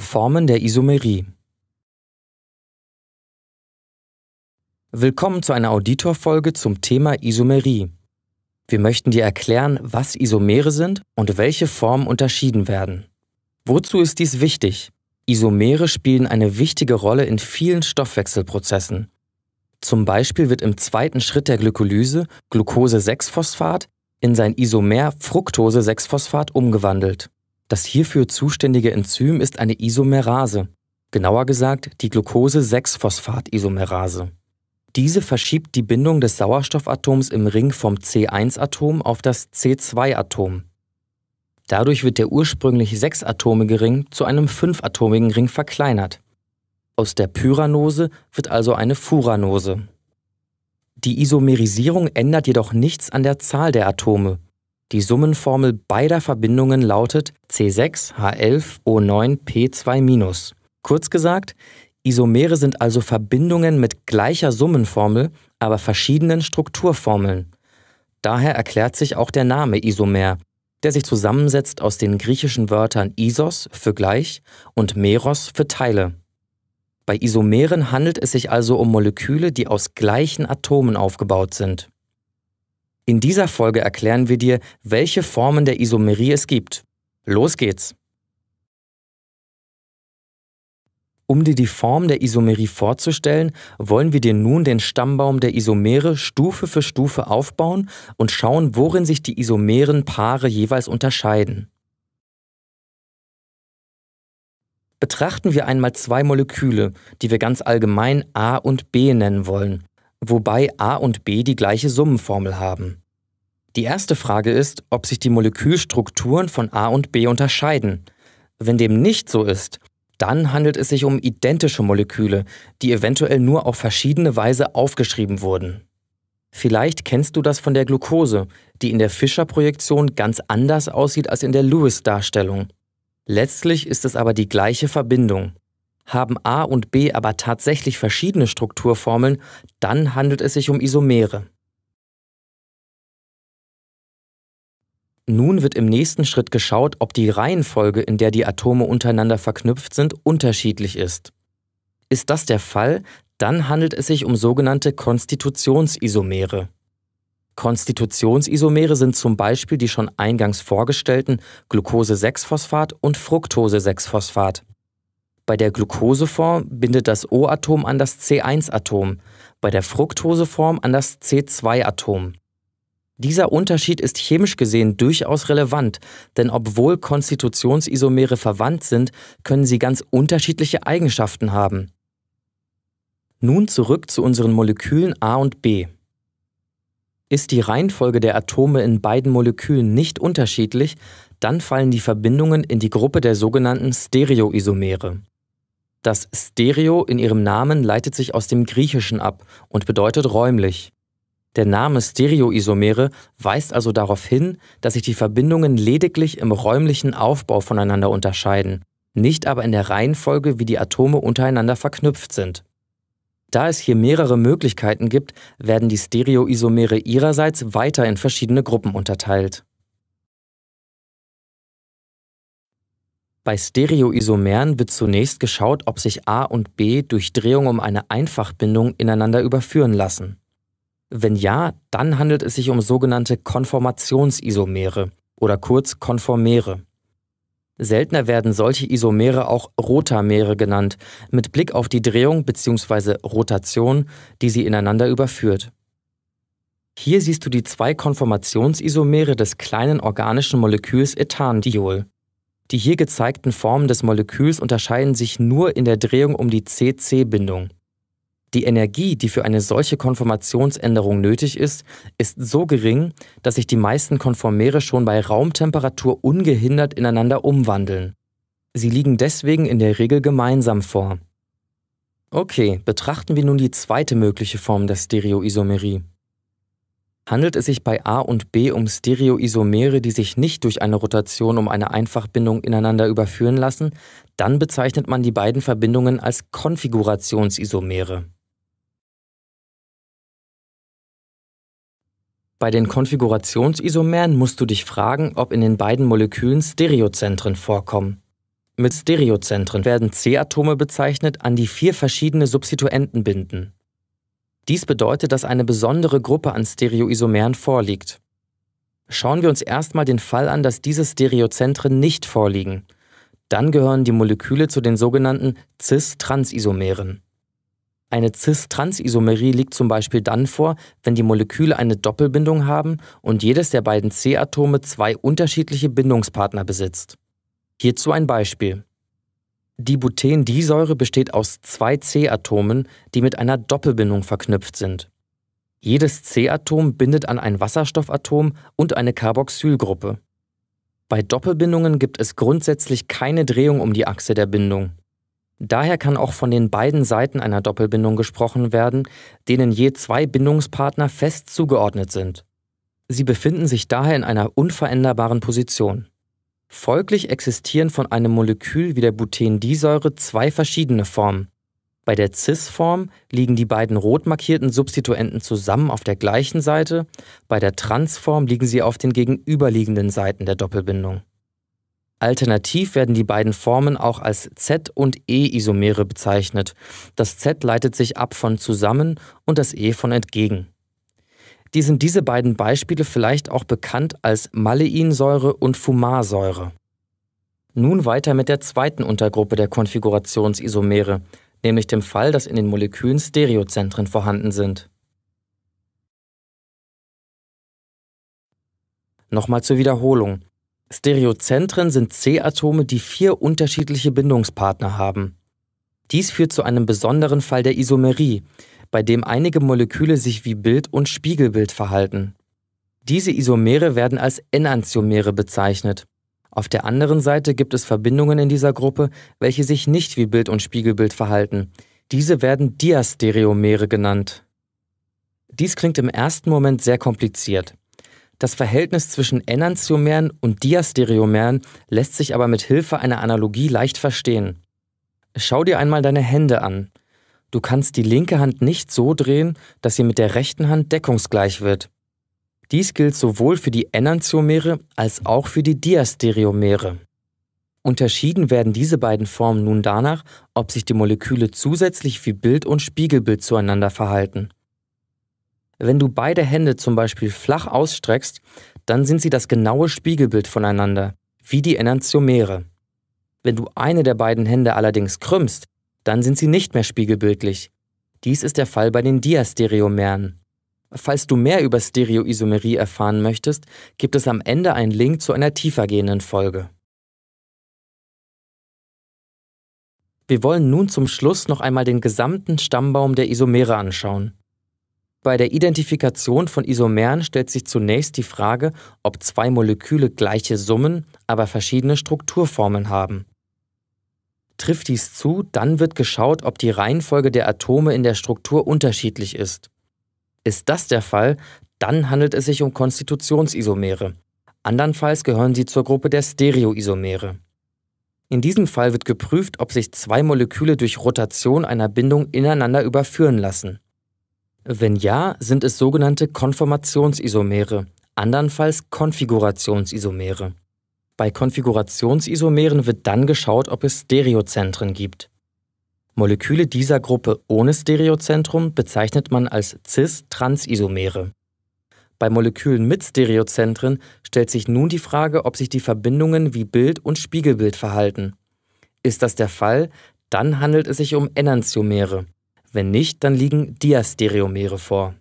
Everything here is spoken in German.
Formen der Isomerie. Willkommen zu einer Auditorfolge zum Thema Isomerie. Wir möchten dir erklären, was Isomere sind und welche Formen unterschieden werden. Wozu ist dies wichtig? Isomere spielen eine wichtige Rolle in vielen Stoffwechselprozessen. Zum Beispiel wird im zweiten Schritt der Glykolyse Glucose-6-Phosphat in sein Isomer Fructose-6-Phosphat umgewandelt. Das hierfür zuständige Enzym ist eine Isomerase, genauer gesagt die Glucose-6-Phosphat-Isomerase. Diese verschiebt die Bindung des Sauerstoffatoms im Ring vom C1-Atom auf das C2-Atom. Dadurch wird der ursprünglich sechsatomige Ring zu einem fünfatomigen Ring verkleinert. Aus der Pyranose wird also eine Furanose. Die Isomerisierung ändert jedoch nichts an der Zahl der Atome, die Summenformel beider Verbindungen lautet C6H11O9P2-. Kurz gesagt, Isomere sind also Verbindungen mit gleicher Summenformel, aber verschiedenen Strukturformeln. Daher erklärt sich auch der Name Isomer, der sich zusammensetzt aus den griechischen Wörtern isos für gleich und meros für Teile. Bei Isomeren handelt es sich also um Moleküle, die aus gleichen Atomen aufgebaut sind. In dieser Folge erklären wir dir, welche Formen der Isomerie es gibt. Los geht's! Um dir die Form der Isomerie vorzustellen, wollen wir dir nun den Stammbaum der Isomere Stufe für Stufe aufbauen und schauen, worin sich die isomeren Paare jeweils unterscheiden. Betrachten wir einmal zwei Moleküle, die wir ganz allgemein A und B nennen wollen wobei a und b die gleiche Summenformel haben. Die erste Frage ist, ob sich die Molekülstrukturen von a und b unterscheiden. Wenn dem nicht so ist, dann handelt es sich um identische Moleküle, die eventuell nur auf verschiedene Weise aufgeschrieben wurden. Vielleicht kennst du das von der Glucose, die in der Fischer-Projektion ganz anders aussieht als in der Lewis-Darstellung. Letztlich ist es aber die gleiche Verbindung haben A und B aber tatsächlich verschiedene Strukturformeln, dann handelt es sich um Isomere. Nun wird im nächsten Schritt geschaut, ob die Reihenfolge, in der die Atome untereinander verknüpft sind, unterschiedlich ist. Ist das der Fall, dann handelt es sich um sogenannte Konstitutionsisomere. Konstitutionsisomere sind zum Beispiel die schon eingangs vorgestellten Glucose-6-Phosphat und Fructose-6-Phosphat. Bei der Glucoseform bindet das O-Atom an das C1-Atom, bei der Fructoseform an das C2-Atom. Dieser Unterschied ist chemisch gesehen durchaus relevant, denn obwohl Konstitutionsisomere verwandt sind, können sie ganz unterschiedliche Eigenschaften haben. Nun zurück zu unseren Molekülen A und B. Ist die Reihenfolge der Atome in beiden Molekülen nicht unterschiedlich, dann fallen die Verbindungen in die Gruppe der sogenannten Stereoisomere. Das Stereo in ihrem Namen leitet sich aus dem Griechischen ab und bedeutet räumlich. Der Name Stereoisomere weist also darauf hin, dass sich die Verbindungen lediglich im räumlichen Aufbau voneinander unterscheiden, nicht aber in der Reihenfolge, wie die Atome untereinander verknüpft sind. Da es hier mehrere Möglichkeiten gibt, werden die Stereoisomere ihrerseits weiter in verschiedene Gruppen unterteilt. Bei Stereoisomeren wird zunächst geschaut, ob sich A und B durch Drehung um eine Einfachbindung ineinander überführen lassen. Wenn ja, dann handelt es sich um sogenannte Konformationsisomere oder kurz Konformere. Seltener werden solche Isomere auch Rotamere genannt, mit Blick auf die Drehung bzw. Rotation, die sie ineinander überführt. Hier siehst du die zwei Konformationsisomere des kleinen organischen Moleküls Ethandiol. Die hier gezeigten Formen des Moleküls unterscheiden sich nur in der Drehung um die CC-Bindung. Die Energie, die für eine solche Konformationsänderung nötig ist, ist so gering, dass sich die meisten Konformäre schon bei Raumtemperatur ungehindert ineinander umwandeln. Sie liegen deswegen in der Regel gemeinsam vor. Okay, betrachten wir nun die zweite mögliche Form der Stereoisomerie handelt es sich bei A und B um Stereoisomere, die sich nicht durch eine Rotation um eine Einfachbindung ineinander überführen lassen, dann bezeichnet man die beiden Verbindungen als Konfigurationsisomere. Bei den Konfigurationsisomeren musst du dich fragen, ob in den beiden Molekülen Stereozentren vorkommen. Mit Stereozentren werden C-Atome bezeichnet, an die vier verschiedene Substituenten binden. Dies bedeutet, dass eine besondere Gruppe an Stereoisomeren vorliegt. Schauen wir uns erstmal den Fall an, dass diese Stereozentren nicht vorliegen. Dann gehören die Moleküle zu den sogenannten cis trans isomeren Eine cis trans isomerie liegt zum Beispiel dann vor, wenn die Moleküle eine Doppelbindung haben und jedes der beiden C-Atome zwei unterschiedliche Bindungspartner besitzt. Hierzu ein Beispiel. Die Butendisäure besteht aus zwei C-Atomen, die mit einer Doppelbindung verknüpft sind. Jedes C-Atom bindet an ein Wasserstoffatom und eine Carboxylgruppe. Bei Doppelbindungen gibt es grundsätzlich keine Drehung um die Achse der Bindung. Daher kann auch von den beiden Seiten einer Doppelbindung gesprochen werden, denen je zwei Bindungspartner fest zugeordnet sind. Sie befinden sich daher in einer unveränderbaren Position. Folglich existieren von einem Molekül wie der Butendisäure zwei verschiedene Formen. Bei der Cis-Form liegen die beiden rot markierten Substituenten zusammen auf der gleichen Seite, bei der Trans-Form liegen sie auf den gegenüberliegenden Seiten der Doppelbindung. Alternativ werden die beiden Formen auch als Z- und E-Isomere bezeichnet. Das Z leitet sich ab von zusammen und das E von entgegen die sind diese beiden Beispiele vielleicht auch bekannt als Maleinsäure und Fumarsäure. Nun weiter mit der zweiten Untergruppe der Konfigurationsisomere, nämlich dem Fall, dass in den Molekülen Stereozentren vorhanden sind. Nochmal zur Wiederholung. Stereozentren sind C-Atome, die vier unterschiedliche Bindungspartner haben. Dies führt zu einem besonderen Fall der Isomerie, bei dem einige Moleküle sich wie Bild und Spiegelbild verhalten. Diese Isomere werden als Enantiomere bezeichnet. Auf der anderen Seite gibt es Verbindungen in dieser Gruppe, welche sich nicht wie Bild und Spiegelbild verhalten. Diese werden Diastereomere genannt. Dies klingt im ersten Moment sehr kompliziert. Das Verhältnis zwischen Enantiomeren und Diastereomeren lässt sich aber mit Hilfe einer Analogie leicht verstehen. Schau dir einmal deine Hände an. Du kannst die linke Hand nicht so drehen, dass sie mit der rechten Hand deckungsgleich wird. Dies gilt sowohl für die Enantiomere als auch für die Diastereomere. Unterschieden werden diese beiden Formen nun danach, ob sich die Moleküle zusätzlich wie Bild und Spiegelbild zueinander verhalten. Wenn du beide Hände zum Beispiel flach ausstreckst, dann sind sie das genaue Spiegelbild voneinander, wie die Enantiomere. Wenn du eine der beiden Hände allerdings krümmst, dann sind sie nicht mehr spiegelbildlich. Dies ist der Fall bei den Diastereomeren. Falls du mehr über Stereoisomerie erfahren möchtest, gibt es am Ende einen Link zu einer tiefergehenden Folge. Wir wollen nun zum Schluss noch einmal den gesamten Stammbaum der Isomere anschauen. Bei der Identifikation von Isomeren stellt sich zunächst die Frage, ob zwei Moleküle gleiche Summen, aber verschiedene Strukturformen haben. Trifft dies zu, dann wird geschaut, ob die Reihenfolge der Atome in der Struktur unterschiedlich ist. Ist das der Fall, dann handelt es sich um Konstitutionsisomere. Andernfalls gehören sie zur Gruppe der Stereoisomere. In diesem Fall wird geprüft, ob sich zwei Moleküle durch Rotation einer Bindung ineinander überführen lassen. Wenn ja, sind es sogenannte Konformationsisomere, andernfalls Konfigurationsisomere. Bei Konfigurationsisomeren wird dann geschaut, ob es Stereozentren gibt. Moleküle dieser Gruppe ohne Stereozentrum bezeichnet man als cis trans isomere Bei Molekülen mit Stereozentren stellt sich nun die Frage, ob sich die Verbindungen wie Bild und Spiegelbild verhalten. Ist das der Fall, dann handelt es sich um Enantiomere. Wenn nicht, dann liegen Diastereomere vor.